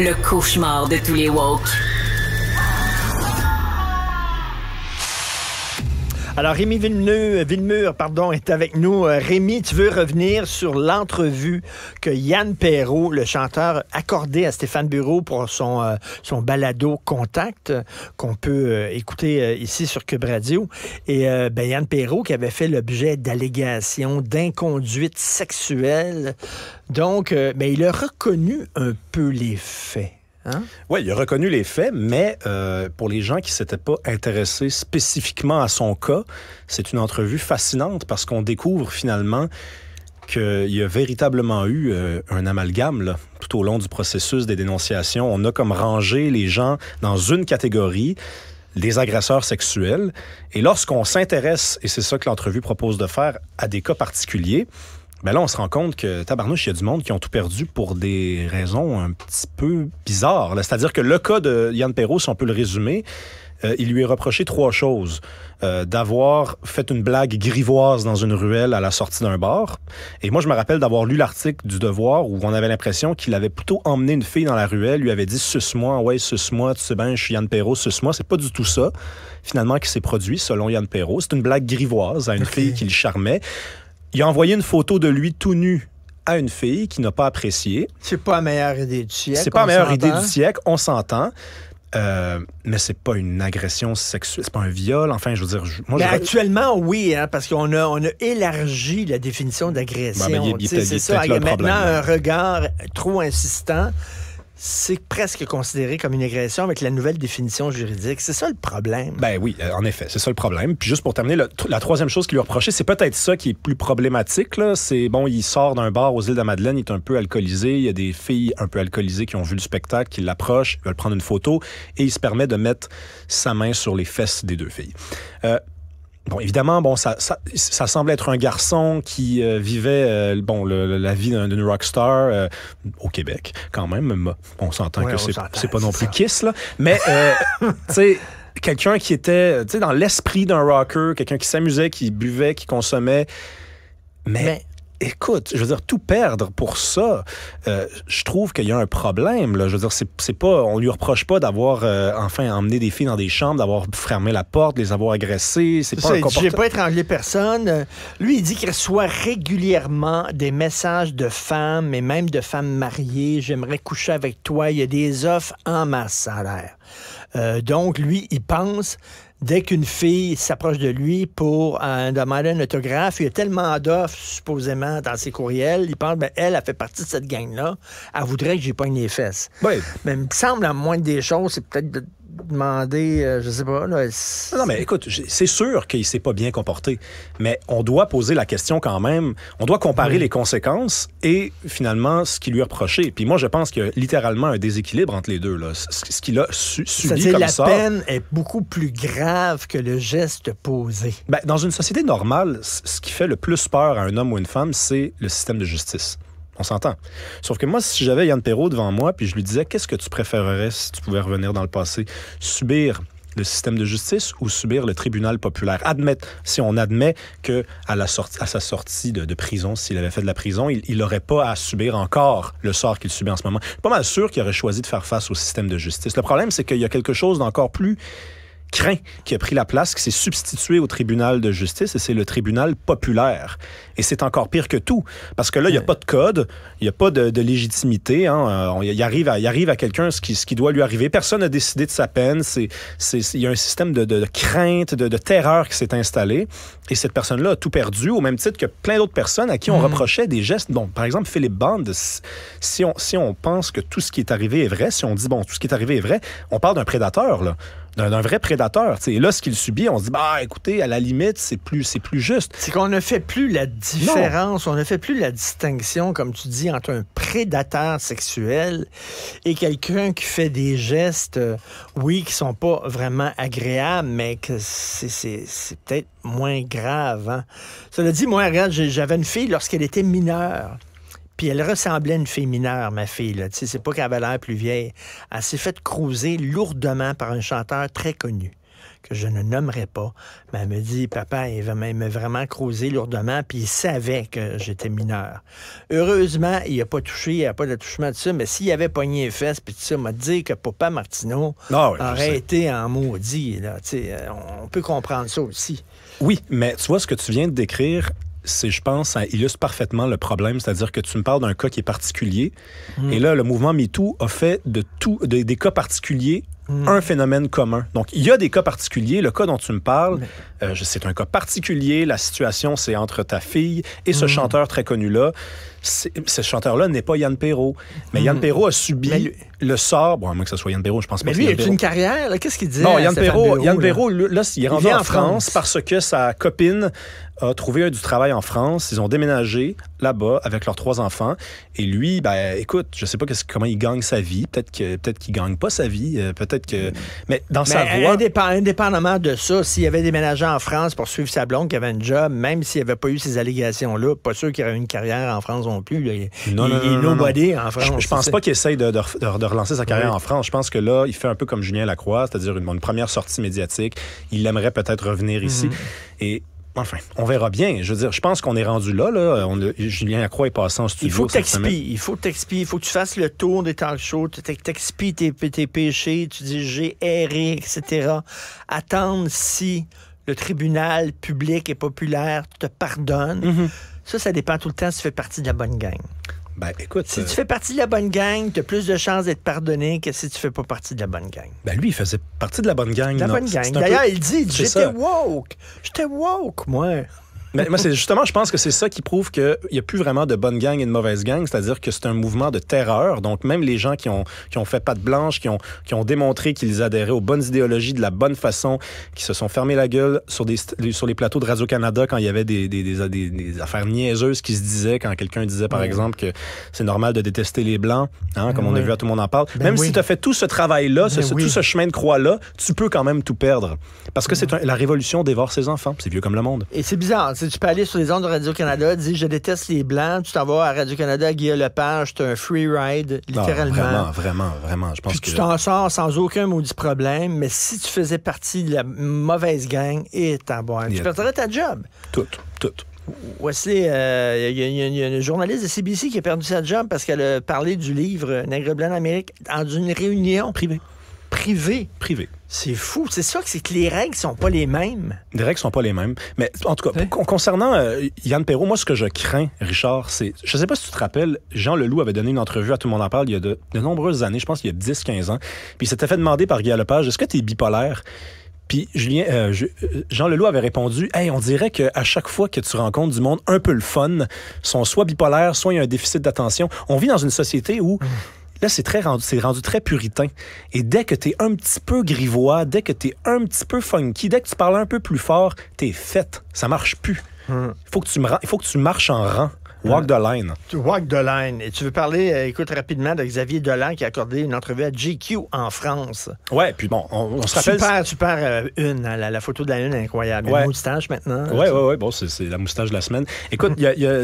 Le cauchemar de tous les woke. Alors, Rémi Villemur pardon, est avec nous. Euh, Rémi, tu veux revenir sur l'entrevue que Yann Perrault, le chanteur, accordé à Stéphane Bureau pour son, euh, son balado Contact, euh, qu'on peut écouter ici sur Cube Radio. Et ben, Yann Perrault qui avait fait l'objet d'allégations d'inconduite sexuelle. Donc, ben, il a reconnu un peu les faits. Hein? Oui, il a reconnu les faits, mais euh, pour les gens qui ne s'étaient pas intéressés spécifiquement à son cas, c'est une entrevue fascinante parce qu'on découvre finalement qu'il y a véritablement eu euh, un amalgame tout au long du processus des dénonciations. On a comme rangé les gens dans une catégorie les agresseurs sexuels. Et lorsqu'on s'intéresse, et c'est ça que l'entrevue propose de faire, à des cas particuliers, mais ben là, on se rend compte que, tabarnouche, il y a du monde qui ont tout perdu pour des raisons un petit peu bizarres. C'est-à-dire que le cas de Yann Perrault, si on peut le résumer, euh, il lui est reproché trois choses. Euh, d'avoir fait une blague grivoise dans une ruelle à la sortie d'un bar. Et moi, je me rappelle d'avoir lu l'article du Devoir où on avait l'impression qu'il avait plutôt emmené une fille dans la ruelle, lui avait dit « suce-moi, ouais, suce-moi, tu sais bien, je suis Yann Perrault, suce-moi ». C'est pas du tout ça, finalement, qui s'est produit, selon Yann Perrault. C'est une blague grivoise à une fille qui le charmait il a envoyé une photo de lui tout nu à une fille qui n'a pas apprécié. C'est pas la meilleure idée du siècle. C'est pas la meilleure idée du siècle, on s'entend. Euh, mais c'est pas une agression sexuelle, c'est pas un viol. Enfin, je veux dire, actuellement, oui, hein, parce qu'on a, on a élargi la définition d'agression. c'est ça. Il y a maintenant un regard trop insistant c'est presque considéré comme une agression avec la nouvelle définition juridique. C'est ça le problème. Ben oui, euh, en effet, c'est ça le problème. Puis juste pour terminer, la troisième chose qui lui reprochait, c'est peut-être ça qui est plus problématique. C'est bon, il sort d'un bar aux îles de la Madeleine, il est un peu alcoolisé, il y a des filles un peu alcoolisées qui ont vu le spectacle, qui l'approchent, veulent prendre une photo, et il se permet de mettre sa main sur les fesses des deux filles. Euh, Bon, évidemment, bon, ça, ça, semble être un garçon qui euh, vivait euh, bon, la vie d'une rockstar star euh, au Québec, quand même. On s'entend que c'est pas non plus Kiss, là. Mais, tu sais, quelqu'un qui était dans l'esprit d'un rocker, quelqu'un qui s'amusait, qui buvait, qui consommait. mais écoute, je veux dire, tout perdre pour ça, euh, je trouve qu'il y a un problème. Là. Je veux dire, c'est pas, on lui reproche pas d'avoir euh, enfin emmené des filles dans des chambres, d'avoir fermé la porte, les avoir agressées. C'est pas un comportement. pas étranglé personne. Euh, lui, il dit qu'il reçoit régulièrement des messages de femmes et même de femmes mariées. J'aimerais coucher avec toi. Il y a des offres en masse l'air. » Euh, donc, lui, il pense dès qu'une fille s'approche de lui pour un euh, demander un autographe, il y a tellement d'offres, supposément, dans ses courriels. Il pense, ben, elle, a fait partie de cette gang-là. Elle voudrait que j'y pogne les fesses. Oui. Mais il me semble, la moindre des choses, c'est peut-être de demander, euh, je sais pas. non, mais écoute, c'est sûr qu'il s'est pas bien comporté, mais on doit poser la question quand même. On doit comparer les conséquences et finalement ce qui lui est reproché. Puis moi, je pense qu'il y a littéralement un déséquilibre entre les deux. Là. Ce qu'il a subi comme la peine est beaucoup plus grave que le geste posé. Ben, dans une société normale, ce qui fait le plus peur à un homme ou une femme, c'est le système de justice. On s'entend. Sauf que moi, si j'avais Yann Perrault devant moi, puis je lui disais, qu'est-ce que tu préférerais si tu pouvais revenir dans le passé? Subir le système de justice ou subir le tribunal populaire. Admettre, si on admet que à, sa sortie de, de prison, s'il avait fait de la prison, il n'aurait pas à subir encore le sort qu'il subit en ce moment. Pas mal sûr qu'il aurait choisi de faire face au système de justice. Le problème, c'est qu'il y a quelque chose d'encore plus craint qui a pris la place, qui s'est substitué au tribunal de justice, et c'est le tribunal populaire. Et c'est encore pire que tout, parce que là, il n'y a pas de code, il n'y a pas de, légitimité. Il hein. euh, arrive à, arrive à quelqu'un ce qui, ce qui doit lui arriver. Personne n'a décidé de sa peine. il y a un système de, crainte, de, terreur qui s'est installé. Et cette personne-là a tout perdu, au même titre que plein d'autres personnes à qui on mhm. reprochait des gestes. Bon, par exemple, Philippe Band, si on, si on pense que tout ce qui est arrivé est vrai, si on dit, bon, tout ce qui est arrivé est vrai, on parle d'un prédateur, là d'un vrai prédateur. Et là, ce qu'il subit, on se dit, bah, écoutez, à la limite, c'est plus, c'est plus juste. C'est qu'on ne fait plus la différence, on ne fait plus la distinction, comme tu dis, entre un prédateur sexuel et quelqu'un qui fait des gestes, euh, oui, qui sont pas vraiment agréables, mais que c'est peut-être moins grave. Hein? Cela dit, moi, regarde, j'avais une fille lorsqu'elle était mineure. Puis elle ressemblait à une fille mineure, ma fille. C'est pas qu'elle avait l'air plus vieille. Elle s'est faite cruiser lourdement par un chanteur très connu que je ne nommerai pas, mais elle me dit, papa, il m'a vraiment croisé lourdement, puis il savait que j'étais mineur. Heureusement, il a pas touché, il n'y a pas touchement de ça, mais s'il avait pogné les fesses, puis tout ça, m'a dit que papa Martineau ah aurait été en maudit. Là. Euh, on peut comprendre ça aussi. Oui, mais tu vois, ce que tu viens de décrire c'est, je pense, ça illustre parfaitement le problème, c'est-à-dire que tu me parles d'un cas qui est particulier, mm. et là, le mouvement MeToo a fait de des cas particuliers mm. un phénomène commun. Donc, il y a des cas particuliers, le cas dont tu me parles, euh, c'est un cas particulier, la situation, c'est entre ta fille et ce mm. chanteur très connu-là ce chanteur-là n'est pas Yann Perrault. Mais Yann hmm. Perrault a subi le sort. Bon, à moins que ce soit Yann Perrault, je pense pas. Mais lui, il a une carrière. Qu'est-ce qu'il dit? Non, Yann Perrault, Yann là, il est rendu en, France, parce que sa copine a trouvé du travail en France. Ils ont déménagé là-bas avec leurs trois enfants. Et lui, ben, écoute, je sais pas comment il gagne sa vie. Peut-être qu'il peut qu'il gagne pas sa vie. Euh, peut-être que. Mais dans sa voix. indépendamment de ça, s'il avait déménagé en France pour suivre sa blonde qui avait un job, même s'il avait pas eu ces allégations-là, pas sûr qu'il aurait eu une carrière en France non plus. il, est nobody en hein, Je, ne pense pas qu'il essaye de, relancer sa carrière en France. Je pense que là, il fait un peu comme Julien Lacroix, c'est-à-dire une, première sortie médiatique. Il aimerait peut-être revenir ici. Mhm. Et Enfin, on verra bien. Je veux dire, je pense qu'on est rendu là. là. Julien Lacroix est passé en studio. Il faut que Il faut que Il faut que tu fasses le tour des temps chauds. T'expies tes, tes péchés. Tu dis j'ai erré, etc. Attendre si le tribunal public et populaire te pardonne. Mhm. Ça, ça dépend tout le temps si tu fais partie de la bonne gang. Ben, écoute, si tu euh, fais partie de la bonne gang, tu as plus de chances d'être pardonné que si tu fais pas partie de la bonne gang. Ben lui, il faisait partie de la bonne gang. la bonne gang. D'ailleurs, il dit, j'étais woke. J'étais woke, moi. Mais moi, c'est justement, je pense que c'est ça qui prouve qu'il n'y a plus vraiment de bonne gang et de mauvaise gang, c'est-à-dire que c'est un mouvement de terreur. Donc, même les gens qui ont, qui ont fait patte blanche, qui ont, qui ont démontré qu'ils adhéraient aux bonnes idéologies de la bonne façon, qui se sont fermés la gueule sur, des, sur les plateaux de Radio-Canada quand il y avait des, des, des, des affaires niaiseuses qui se disaient, quand quelqu'un disait, par exemple, que c'est normal de détester les Blancs, hein, comme on a vu à Tout le monde en parle. Ben même si tu as fait tout ce travail-là, ben tout ce chemin de croix-là, tu peux quand même tout perdre. Parce que c'est la révolution dévore ses enfants. C'est vieux comme le monde. Et c'est bizarre tu peux aller sur les ondes de Radio-Canada, dis Je déteste les Blancs, tu t'en vas à Radio-Canada, à Guillaume Lepage, tu as un free ride, ah, littéralement. vraiment, vraiment, vraiment. Je pense que... tu t'en sors sans aucun maudit problème, mais si tu faisais partie de la mauvaise gang, et t'en bois. Tu perdrais ta job. Tout, tout. Wesley, il euh, y, a une journaliste de CBC qui a perdu sa job parce qu'elle a parlé du livre Nègre blanc d'Amérique dans une réunion privée privé. Privé. C'est fou. C'est sûr que c'est que les règles sont pas les mêmes. Les règles sont pas les mêmes. Mais en tout cas, concernant euh, Yann Perrault, moi, ce que je crains, Richard, c'est. Je sais pas si tu te rappelles, Jean Leloup avait donné une entrevue à Tout le monde en parle il y a de, nombreuses années, je pense qu'il y a 10-15 ans. Puis il s'était fait demander par Guy Lepage est-ce que tu es bipolaire puis Julien, euh, euh, Jean Leloup avait répondu Hey, on dirait qu'à chaque fois que tu rencontres du monde un peu le fun, sont soit bipolaire, soit il y a un déficit d'attention. On vit dans une société où mmh. Là, c'est très rendu, c'est rendu très puritain. Et dès que tu es un petit peu grivois, dès que tu es un petit peu funky, dès que tu parles un peu plus fort, t'es faite. Ça marche plus. Il hmm. faut que tu marches en rang. Walk the line. Walk the line. Et tu veux parler, euh, écoute rapidement, de Xavier Dolan qui a accordé une entrevue à GQ en France. Ouais, puis bon, on, se rappelle. Super, super euh, une. Hein, la, photo de la une est incroyable. Ouais. moustache maintenant. Oui, oui, oui. Bon, c'est la moustache de la semaine. Écoute,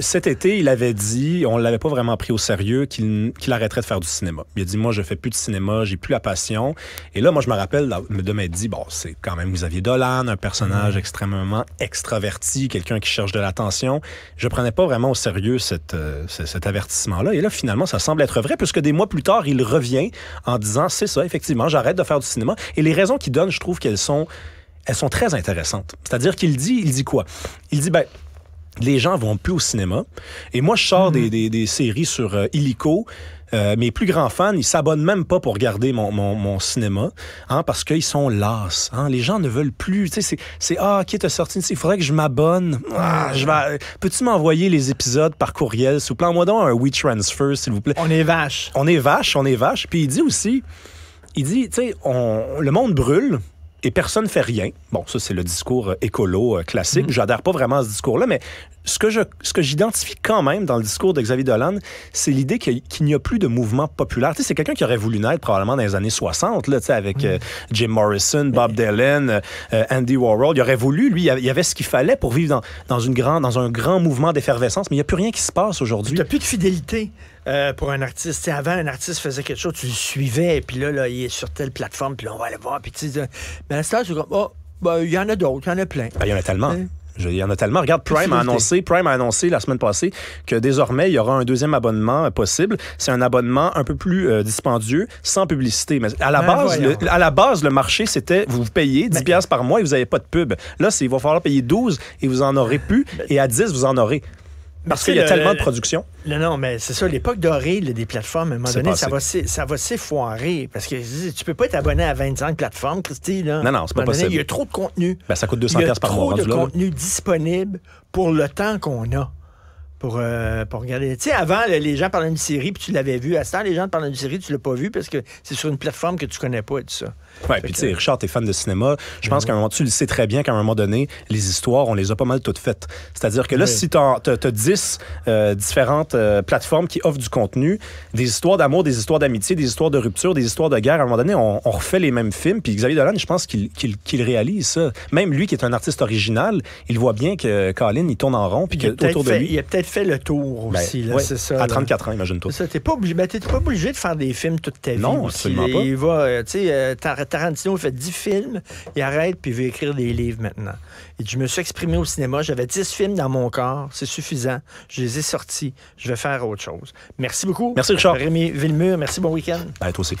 cet été, il avait dit, on ne l'avait pas vraiment pris au sérieux, qu'il arrêterait de faire du cinéma. Il a dit, moi, je fais plus de cinéma, j'ai plus la passion. Et là, moi, je me rappelle de m'être dit, bon, c'est quand même Xavier Dolan, un personnage mm. extrêmement extraverti, quelqu'un qui cherche de l'attention. Je prenais pas vraiment au sérieux sérieux euh, cet avertissement-là. Et là, finalement, ça semble être vrai, puisque des mois plus tard, il revient en disant, c'est ça, effectivement, j'arrête de faire du cinéma. Et les raisons qu'il donne, je trouve qu'elles sont, elles sont très intéressantes. C'est-à-dire qu'il dit, il dit quoi? Il dit, ben, les gens vont plus au cinéma. Et moi, je sors des, mhm. séries sur euh, Illico. Euh, mes plus grands fans, ils s'abonnent même pas pour regarder mon, cinéma, hein, parce qu'ils sont las. Hein. Les gens ne veulent plus. C'est Ah, qui t'a sorti Il faudrait que je m'abonne. Ah, je Peux-tu m'envoyer les épisodes par courriel sous plan moi donc un WeTransfer, s'il vous plaît. On est vache. On est vache, on est vache. Puis il dit aussi Il dit, tu le monde brûle et personne ne fait rien. Bon, ça, c'est le discours euh, écolo euh, classique. J'adore mm. J'adhère pas vraiment à ce discours-là, mais ce que j'identifie quand même dans le discours de Xavier Dolan, c'est l'idée qu'il n'y a plus de mouvement populaire. c'est quelqu'un qui aurait voulu naître probablement dans les années 60, là, tu avec mm. euh, Jim Morrison, ben, Bob euh, Dylan, euh, Andy Warhol. Il aurait voulu, lui, il y avait ce qu'il fallait pour vivre dans, une grande, dans un grand mouvement d'effervescence. Mais il n'y a plus rien qui se passe aujourd'hui. Il n'y a plus de fidélité. pour un artiste. avant, un artiste faisait quelque chose, tu le suivais, et puis là, là, il est sur telle plateforme, puis là, on va aller voir. Puis mais à ce c'est comme, oh, ben, il y en a d'autres, il y en a plein. Ben, il y en a tellement. Hein? il y en a tellement. Regarde, Prime a annoncé, Prime a annoncé la semaine passée que désormais, il y aura un deuxième abonnement euh, possible. C'est un abonnement un peu plus euh, dispendieux, sans publicité. Mais à la, ben base, le, à la base, le marché, c'était vous payez 10$ ben pièces par mois et vous n'avez pas de pub. Là, il va falloir payer 12 et vous en aurez plus, et à 10, vous en aurez. Parce qu'il y a tellement de production. Non, non, mais c'est ça, l'époque dorée des plateformes, à un moment donné, ça va, ça s'effoirer. Parce que tu peux pas être abonné à de plateformes, Christy. Là. Non, non, c'est pas possible. il y a trop de contenu. Ben, ça coûte 200 par mois. Il y a trop de contenu disponible pour le temps qu'on a pour, euh, pour regarder. Tu sais, avant, les gens parlaient d'une série, puis tu l'avais vu. À ce temps, les gens parlaient d'une série, tu l'as pas vu parce que c'est sur une plateforme que tu connais pas et tout ça. Oui, puis tu sais, Richard, es fan de cinéma. Je pense ben qu'à un moment, tu le sais très bien qu'à un moment donné, les histoires, on les a pas mal toutes faites. C'est-à-dire que là, si tu as, 10 différentes euh, plateformes qui offrent du contenu, des histoires d'amour, des histoires d'amitié, des histoires de rupture, des histoires de guerre, à un moment donné, on, refait les mêmes films. Puis Xavier Dolan, je pense qu'il qu qu'il réalise ça. Même lui, qui est un artiste original, il voit bien que Colin, il tourne en rond, puis autour de lui. peut-être fait le tour ben, aussi. à 34 ans, imagine-toi. Tu n'es pas, obligé, ben, pas obligé de faire des films toute ta vie. Non, absolument pas. Il va, euh, tu euh, Tarantino fait 10 films, il arrête, puis il veut écrire des livres maintenant. Et je me suis exprimé au cinéma, j'avais 10 films dans mon corps, c'est suffisant. Je les ai sortis, je vais faire autre chose. Merci beaucoup. Merci Richard. Rémi Villemur, merci, bon week-end. À ben, toi aussi.